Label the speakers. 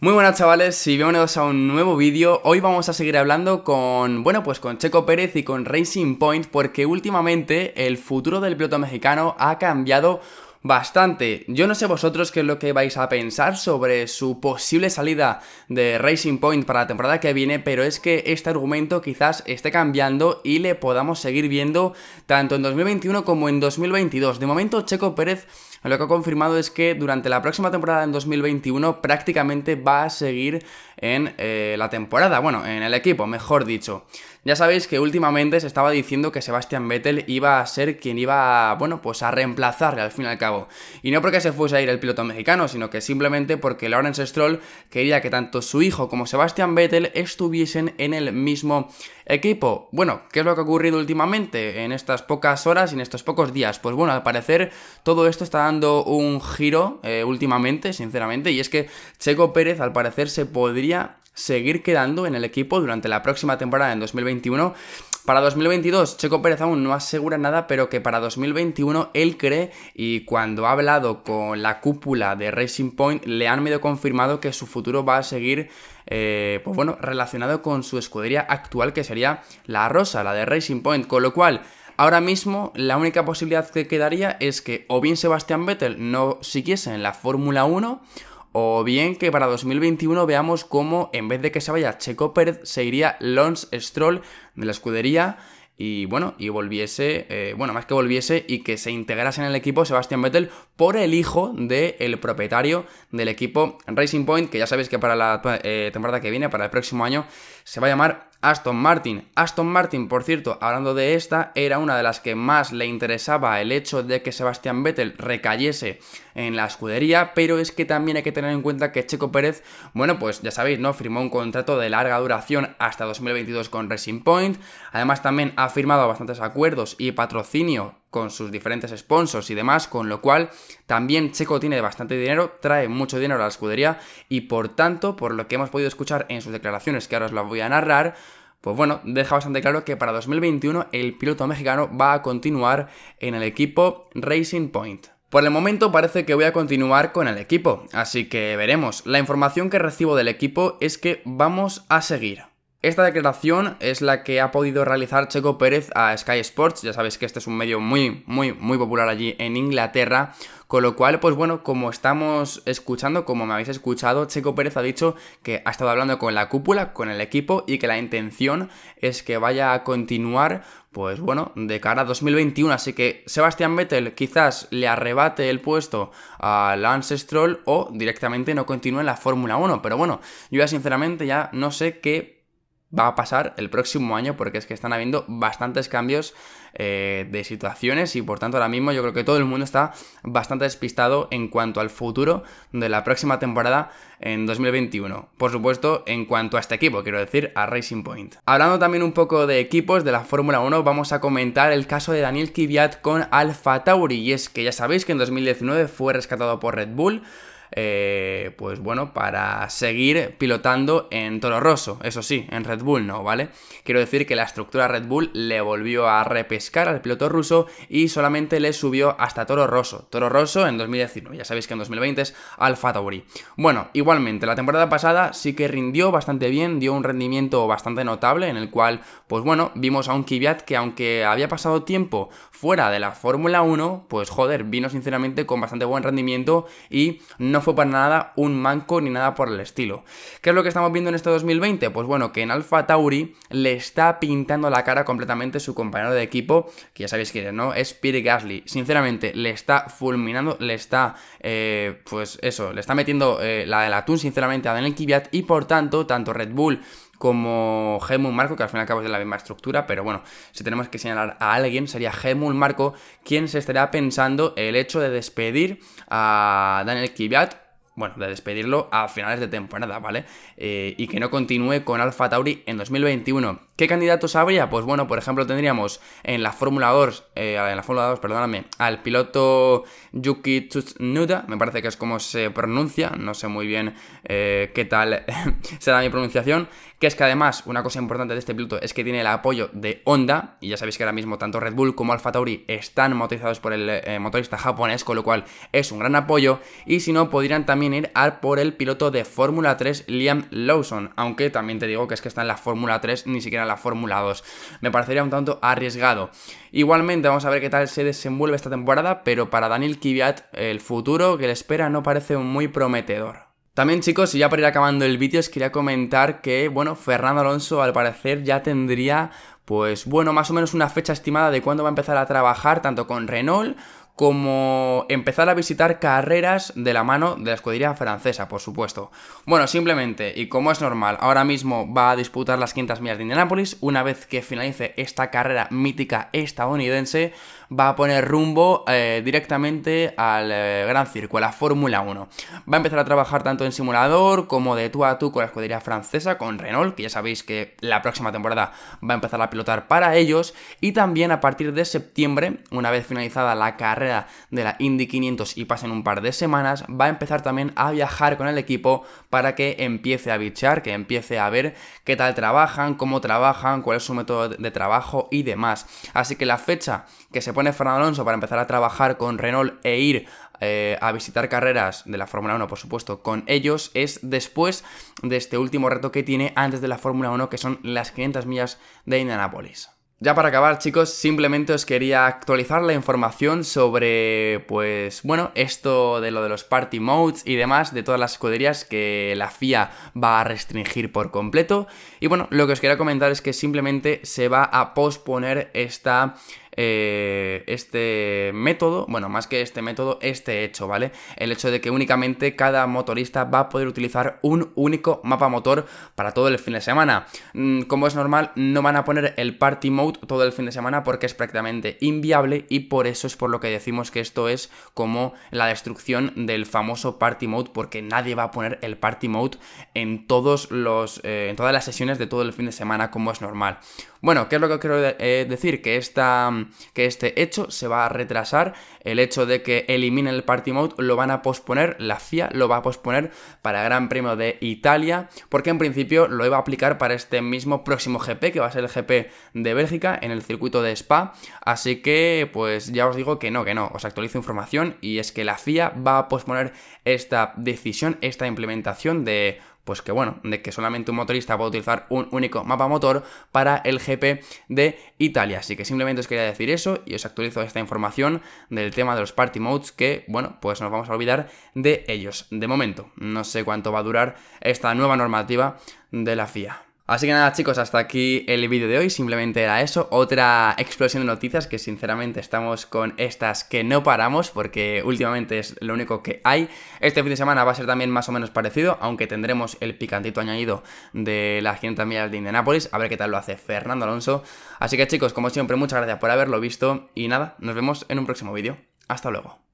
Speaker 1: Muy buenas chavales y bienvenidos a un nuevo vídeo. Hoy vamos a seguir hablando con, bueno, pues con Checo Pérez y con Racing Point porque últimamente el futuro del piloto mexicano ha cambiado bastante. Yo no sé vosotros qué es lo que vais a pensar sobre su posible salida de Racing Point para la temporada que viene, pero es que este argumento quizás esté cambiando y le podamos seguir viendo tanto en 2021 como en 2022. De momento Checo Pérez lo que ha confirmado es que durante la próxima temporada en 2021 prácticamente va a seguir en eh, la temporada, bueno, en el equipo, mejor dicho. Ya sabéis que últimamente se estaba diciendo que Sebastian Vettel iba a ser quien iba, bueno, pues a reemplazarle al fin y al cabo. Y no porque se fuese a ir el piloto mexicano, sino que simplemente porque Lawrence Stroll quería que tanto su hijo como Sebastian Vettel estuviesen en el mismo equipo. Bueno, ¿qué es lo que ha ocurrido últimamente en estas pocas horas y en estos pocos días? Pues bueno, al parecer todo esto está un giro eh, últimamente, sinceramente, y es que Checo Pérez al parecer se podría seguir quedando en el equipo durante la próxima temporada en 2021. Para 2022, Checo Pérez aún no asegura nada, pero que para 2021 él cree y cuando ha hablado con la cúpula de Racing Point le han medio confirmado que su futuro va a seguir eh, pues bueno, relacionado con su escudería actual que sería la Rosa, la de Racing Point, con lo cual Ahora mismo la única posibilidad que quedaría es que o bien Sebastián Vettel no siguiese en la Fórmula 1 o bien que para 2021 veamos cómo en vez de que se vaya Checo Pérez se iría Lance Stroll de la escudería y bueno, y volviese, eh, bueno, más que volviese y que se integrase en el equipo Sebastian Vettel por el hijo del propietario del equipo Racing Point, que ya sabéis que para la eh, temporada que viene, para el próximo año, se va a llamar Aston Martin. Aston Martin, por cierto, hablando de esta, era una de las que más le interesaba el hecho de que Sebastián Vettel recayese en la escudería, pero es que también hay que tener en cuenta que Checo Pérez, bueno, pues ya sabéis, ¿no? Firmó un contrato de larga duración hasta 2022 con Racing Point. Además, también ha firmado bastantes acuerdos y patrocinio con sus diferentes sponsors y demás, con lo cual también Checo tiene bastante dinero, trae mucho dinero a la escudería y por tanto, por lo que hemos podido escuchar en sus declaraciones, que ahora os las voy a narrar, pues bueno, deja bastante claro que para 2021 el piloto mexicano va a continuar en el equipo Racing Point. Por el momento parece que voy a continuar con el equipo, así que veremos. La información que recibo del equipo es que vamos a seguir. Esta declaración es la que ha podido realizar Checo Pérez a Sky Sports, ya sabéis que este es un medio muy, muy, muy popular allí en Inglaterra, con lo cual, pues bueno, como estamos escuchando, como me habéis escuchado, Checo Pérez ha dicho que ha estado hablando con la cúpula, con el equipo y que la intención es que vaya a continuar, pues bueno, de cara a 2021, así que Sebastián Vettel quizás le arrebate el puesto a Lance Stroll o directamente no continúe en la Fórmula 1, pero bueno, yo ya sinceramente ya no sé qué va a pasar el próximo año porque es que están habiendo bastantes cambios eh, de situaciones y por tanto ahora mismo yo creo que todo el mundo está bastante despistado en cuanto al futuro de la próxima temporada en 2021. Por supuesto, en cuanto a este equipo, quiero decir, a Racing Point. Hablando también un poco de equipos de la Fórmula 1, vamos a comentar el caso de Daniel Kvyat con Alfa Tauri y es que ya sabéis que en 2019 fue rescatado por Red Bull eh, pues bueno, para seguir pilotando en Toro Rosso, eso sí, en Red Bull no, ¿vale? Quiero decir que la estructura Red Bull le volvió a repescar al piloto ruso y solamente le subió hasta Toro Rosso. Toro Rosso en 2019, ya sabéis que en 2020 es Alfa Tauri. Bueno, igualmente, la temporada pasada sí que rindió bastante bien, dio un rendimiento bastante notable en el cual, pues bueno, vimos a un Kvyat que aunque había pasado tiempo fuera de la Fórmula 1, pues joder, vino sinceramente con bastante buen rendimiento y no no fue para nada un manco ni nada por el estilo. ¿Qué es lo que estamos viendo en este 2020? Pues bueno, que en Alpha Tauri le está pintando la cara completamente su compañero de equipo, que ya sabéis quién es, ¿no? Es Pierre Gasly. Sinceramente, le está fulminando, le está, eh, pues eso, le está metiendo eh, la del atún, sinceramente, a Daniel Kvyat y por tanto, tanto Red Bull como Gemu Marco, que al fin y al cabo es de la misma estructura, pero bueno, si tenemos que señalar a alguien, sería Gemu Marco quien se estará pensando el hecho de despedir a Daniel Kiviat bueno, de despedirlo a finales de temporada, ¿vale? Eh, y que no continúe con Alfa Tauri en 2021. ¿Qué candidatos habría? Pues bueno, por ejemplo, tendríamos en la Fórmula 2, eh, en la Fórmula 2, perdóname, al piloto Yuki Tsunoda, me parece que es como se pronuncia, no sé muy bien eh, qué tal será mi pronunciación, que es que además una cosa importante de este piloto es que tiene el apoyo de Honda, y ya sabéis que ahora mismo tanto Red Bull como Alfa Tauri están motorizados por el eh, motorista japonés, con lo cual es un gran apoyo, y si no, podrían también ir por el piloto de Fórmula 3, Liam Lawson, aunque también te digo que es que está en la Fórmula 3, ni siquiera la Fórmula 2. Me parecería un tanto arriesgado. Igualmente, vamos a ver qué tal se desenvuelve esta temporada, pero para Daniel Kiviat el futuro que le espera no parece muy prometedor. También chicos, y ya para ir acabando el vídeo, os quería comentar que, bueno, Fernando Alonso al parecer ya tendría, pues bueno, más o menos una fecha estimada de cuándo va a empezar a trabajar tanto con Renault como empezar a visitar carreras de la mano de la escudería francesa, por supuesto. Bueno, simplemente, y como es normal, ahora mismo va a disputar las 500 millas de Indianápolis, una vez que finalice esta carrera mítica estadounidense, va a poner rumbo eh, directamente al eh, Gran Circo, a la Fórmula 1. Va a empezar a trabajar tanto en simulador como de tú a tú con la escudería francesa, con Renault, que ya sabéis que la próxima temporada va a empezar a pilotar para ellos, y también a partir de septiembre, una vez finalizada la carrera de la Indy 500 y pasen un par de semanas, va a empezar también a viajar con el equipo para que empiece a bichar, que empiece a ver qué tal trabajan, cómo trabajan, cuál es su método de trabajo y demás. Así que la fecha que se pone Fernando Alonso para empezar a trabajar con Renault e ir eh, a visitar carreras de la Fórmula 1, por supuesto, con ellos, es después de este último reto que tiene antes de la Fórmula 1, que son las 500 millas de Indianápolis. Ya para acabar, chicos, simplemente os quería actualizar la información sobre, pues, bueno, esto de lo de los party modes y demás, de todas las escuderías que la FIA va a restringir por completo. Y bueno, lo que os quería comentar es que simplemente se va a posponer esta eh, este método, bueno, más que este método, este hecho, ¿vale? El hecho de que únicamente cada motorista va a poder utilizar un único mapa motor para todo el fin de semana. Mm, como es normal, no van a poner el party mode todo el fin de semana porque es prácticamente inviable y por eso es por lo que decimos que esto es como la destrucción del famoso party mode porque nadie va a poner el party mode en todos los eh, en todas las sesiones de todo el fin de semana como es normal. Bueno, ¿qué es lo que quiero eh, decir? Que esta mm, que este hecho se va a retrasar. El hecho de que eliminen el Party Mode lo van a posponer, la FIA lo va a posponer para Gran Premio de Italia, porque en principio lo iba a aplicar para este mismo próximo GP, que va a ser el GP de Bélgica en el circuito de Spa. Así que, pues ya os digo que no, que no, os actualizo información y es que la FIA va a posponer esta decisión, esta implementación de pues que bueno, de que solamente un motorista puede utilizar un único mapa motor para el GP de Italia. Así que simplemente os quería decir eso y os actualizo esta información del tema de los party modes que, bueno, pues nos vamos a olvidar de ellos de momento. No sé cuánto va a durar esta nueva normativa de la FIA. Así que nada chicos, hasta aquí el vídeo de hoy, simplemente era eso, otra explosión de noticias que sinceramente estamos con estas que no paramos porque últimamente es lo único que hay. Este fin de semana va a ser también más o menos parecido, aunque tendremos el picantito añadido de las 500 millas de Indianápolis, a ver qué tal lo hace Fernando Alonso. Así que chicos, como siempre, muchas gracias por haberlo visto y nada, nos vemos en un próximo vídeo. Hasta luego.